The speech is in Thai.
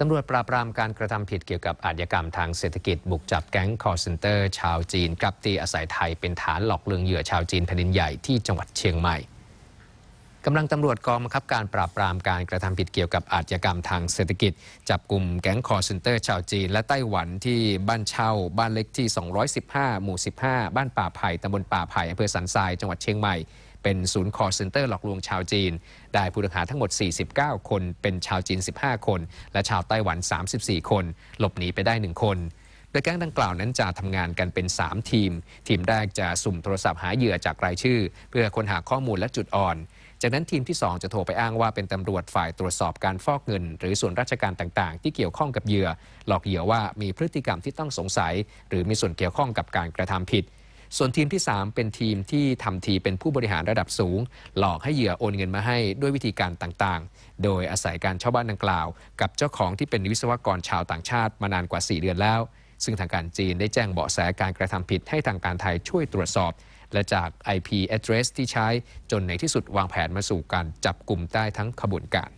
ตำรวจปราบปรามการกระทำผิดเกี่ยวกับอาชญากรรมทางเศรษฐกิจบุกจับแก๊งคอร์เซนเตอร์ชาวจีนกับตีอาศัยไทยเป็นฐานหลอกลวงเหยื่อชาวจีนแผ่นดินใหญ่ที่จังหวัดเชียงใหม่กำลังตำรวจกองบังคับการปราบปรามการกระทำผิดเกี่ยวกับอาชญากรรมทางเศรษฐกิจจับกลุ่มแก๊งคอร์เซนเตอร์ชาวจีนและไต้หวันที่บ้านเช่าบ้านเล็กที่215หมู่15 บ้านป่าไผ่ตำบลป่าไผ่อำเภอสันทรายจังหวัดเชียงใหม่เป็นศูนย์คอร์เซ็นเตอร์หลอกลวงชาวจีน ได้ผู้ต้องหาทั้งหมด 49 คน เป็นชาวจีน 15 คน และชาวไต้หวัน 34 คน หลบหนีไปได้ 1 คนโดยแก๊งดังกล่าวนั้นจะทำงานกันเป็น 3 ทีม ทีมแรกจะสุ่มโทรศัพท์หาเหยื่อจากรายชื่อ เพื่อค้นหาข้อมูลและจุดอ่อน จากนั้นทีมที่ 2 จะโทรไปอ้างว่าเป็นตำรวจฝ่ายตรวจสอบการฟอกเงิน หรือส่วนราชการต่างๆ ที่เกี่ยวข้องกับเหยื่อ หลอกเหยื่อว่ามีพฤติกรรมที่ต้องสงสัย หรือมีส่วนเกี่ยวข้องกับการกระทำผิดส่วนทีมที่ 3 เป็นทีมที่ทำทีเป็นผู้บริหารระดับสูง หลอกให้เหยื่อโอนเงินมาให้ด้วยวิธีการต่างๆ โดยอาศัยการเช่าบ้านดังกล่าว กับเจ้าของที่เป็นวิศวกรชาวต่างชาติมานานกว่า 4 เดือนแล้ว ซึ่งทางการจีนได้แจ้งเบาะแสการกระทำผิดให้ทางการไทยช่วยตรวจสอบ และจาก IP address ที่ใช้จนในที่สุดวางแผนมาสู่การจับกลุ่มใต้ทั้งขบวนการ